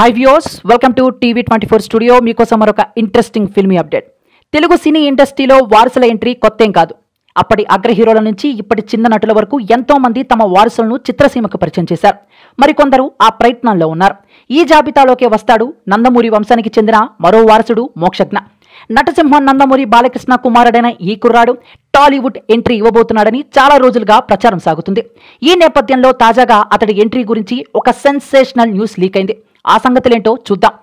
high views welcome to TV twenty four studio మీకోసం మరొక interesting filmy update Telugu cine ఇండస్ట్రీలో వారసుల ఎంట్రీ కొత్తేం కాదు అప్పటి అగ్ర హీరోల నుంచి ఇప్పటి చిన్న నటుల వరకు ఎంతో మంది తమ వారసులను చిత్రసీమకు పరిచయం చేశారు మరికొందరు ఆ ప్రయత్నంలో ఉన్నారు ఈ జాబితాలోకే వస్తాడు నందమూరి వంశానికి చెందిన మరో వారసుడు మోక్షజ్ఞ నటసింహ నందమూరి బాలకృష్ణ కుమారుడైన ఈ కుర్రాడు టాలీవుడ్ ఎంట్రీ ఇవ్వబోతున్నాడని చాలా రోజులుగా ప్రచారం సాగుతుంది ఈ నేపథ్యంలో తాజాగా అతడి ఎంట్రీ గురించి ఒక సెన్సేషనల్ న్యూస్ లీక్ అయింది ఆ సంగతులేంటో చూద్దాం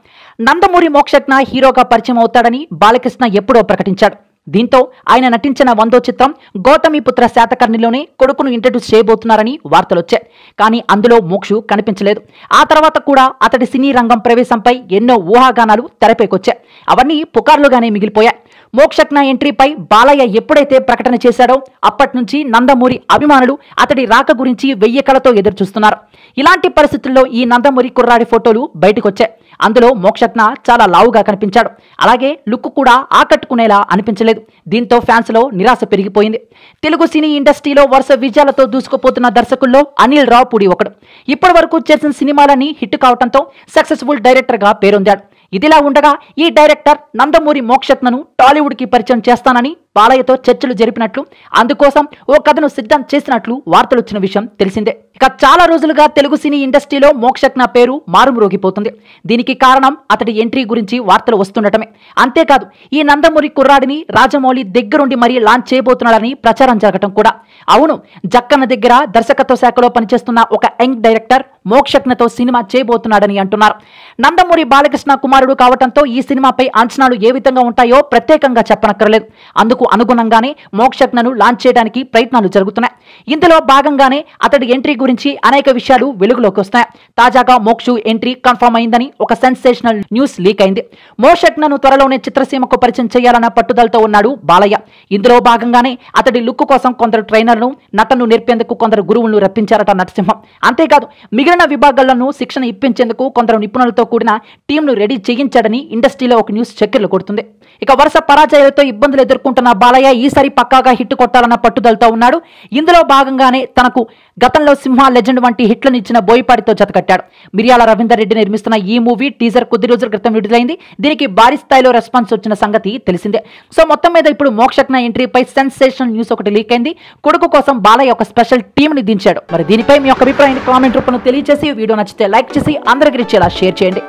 నందమూరి మోక్షజ్ఞ హీరోగా పరిచయం అవుతాడని బాలకృష్ణ ఎప్పుడో ప్రకటించాడు దీంతో ఆయన నటించిన వందో చిత్రం గౌతమిపుత్ర శాతకర్ణిలోనే కొడుకును ఇంట్రడ్యూస్ చేయబోతున్నారని వార్తలొచ్చాయి కానీ అందులో మోక్షు కనిపించలేదు ఆ తర్వాత కూడా అతడి సినీ రంగం ప్రవేశంపై ఎన్నో ఊహాగానాలు తెరపైకొచ్చాయి అవన్నీ పుకార్లుగానే మిగిలిపోయాయి మోక్షజ్ఞ ఎంట్రీపై బాలయ్య ఎప్పుడైతే ప్రకటన చేశాడో అప్పటి నుంచి నందమూరి అభిమానులు అతడి రాక గురించి వెయ్యి కళతో ఎదురుచూస్తున్నారు ఇలాంటి పరిస్థితుల్లో ఈ నందమూరి కుర్రాడి ఫోటోలు బయటకొచ్చాయి అందులో మోక్షజ్ఞ చాలా లావుగా కనిపించాడు అలాగే లుక్ కూడా ఆకట్టుకునేలా అనిపించలేదు దీంతో ఫ్యాన్స్లో నిరాశ పెరిగిపోయింది తెలుగు సినీ ఇండస్ట్రీలో వరుస విజయాలతో దూసుకుపోతున్న దర్శకుల్లో అనిల్ రావుపూడి ఒకడు ఇప్పటి వరకు చేసిన సినిమాలన్నీ హిట్ కావడంతో సక్సెస్ఫుల్ డైరెక్టర్గా పేరొందాడు ఇదిలా ఉండగా ఈ డైరెక్టర్ నందమూరి మోక్షత్నను టాలీవుడ్కి పరిచయం చేస్తానని బాలయ్యతో చర్చలు జరిపినట్లు అందుకోసం ఓ కథను సిద్ధం చేసినట్లు వార్తలు వచ్చిన విషయం తెలిసిందే ఇక చాలా రోజులుగా తెలుగు సినీ ఇండస్ట్రీలో మోక్షజ్ఞ పేరు మారుమ్రోగిపోతుంది దీనికి కారణం అతడి ఎంట్రీ గురించి వార్తలు వస్తుండటమే అంతేకాదు ఈ నందమూరి కుర్రాడిని రాజమౌళి దగ్గరుండి మరీ లాంచ్ చేయబోతున్నాడని ప్రచారం జరగటం కూడా అవును జక్కన్న దగ్గర దర్శకత్వ శాఖలో పనిచేస్తున్న ఒక యంగ్ డైరెక్టర్ మోక్షజ్ఞతో సినిమా చేయబోతున్నాడని అంటున్నారు నందమూరి బాలకృష్ణ కుమారుడు కావటంతో ఈ సినిమాపై అంచనాలు ఏ విధంగా ఉంటాయో ప్రత్యేకంగా చెప్పనక్కర్లేదు అందుకు అనుగుణంగానే మోక్షజ్ఞను లాంచ్ చేయడానికి ప్రయత్నాలు జరుగుతున్నాయి ఇందులో భాగంగానే అతడి ఎంట్రీ గురించి అనేక విషయాలు వెలుగులోకి వస్తాయి తాజాగా మోక్షు ఎంట్రీ కన్ఫర్మ్ అయిందని ఒక సెన్సేషనల్ న్యూస్ లీక్ అయింది మోషగ్నను త్వరలోనే చిత్రసీమకు పరిచయం చేయాలన్న పట్టుదలతో ఉన్నాడు బాలయ్య ఇందులో భాగంగానే అతడి లుక్ కోసం కొందరు ట్రైనర్ను నటను నేర్పేందుకు కొందరు గురువులను రప్పించారట నరసింహం అంతేకాదు మిగిలిన విభాగాలను శిక్షణ ఇప్పించేందుకు కొందరు నిపుణులతో కూడిన టీంను రెడీ చేయించాడని ఇండస్ట్రీలో ఒక న్యూస్ చక్కెర్లు కొడుతుంది ఇక వరుస పరాజయాలతో ఇబ్బందులు ఎదుర్కొంటున్న బాలయ్య ఈసారి పక్కాగా హిట్ కొట్టాలన్న పట్టుదలతో ఉన్నాడు ఇందులో భాగంగానే తనకు గతంలో సింహ లెజెండ్ వంటి హిట్లను ఇచ్చిన బోయపాటితో కట్టాడు మిర్యాల రవీందర్ రెడ్డి నిర్మిస్తున్న ఈ మూవీ టీజర్ కొద్ది రోజుల క్రితం విడుదలైంది దీనికి భారీ స్థాయిలో రెస్పాన్స్ వచ్చిన సంగతి తెలిసిందే సో మొత్తం మీద ఇప్పుడు మోక్షజ్ఞ ఎంట్రీపై సెన్సేషన్ న్యూస్ ఒకటి లీక్ అయింది కొడుకు కోసం బాలయ్య ఒక స్పెషల్ ని దించాడు మరి దీనిపై మీ యొక్క అభిప్రాయాన్ని కామెంట్ రూపంలో తెలియజేసి వీడియో నచ్చితే లైక్ చేసి అందరికీ ఇచ్చేలా షేర్ చేయండి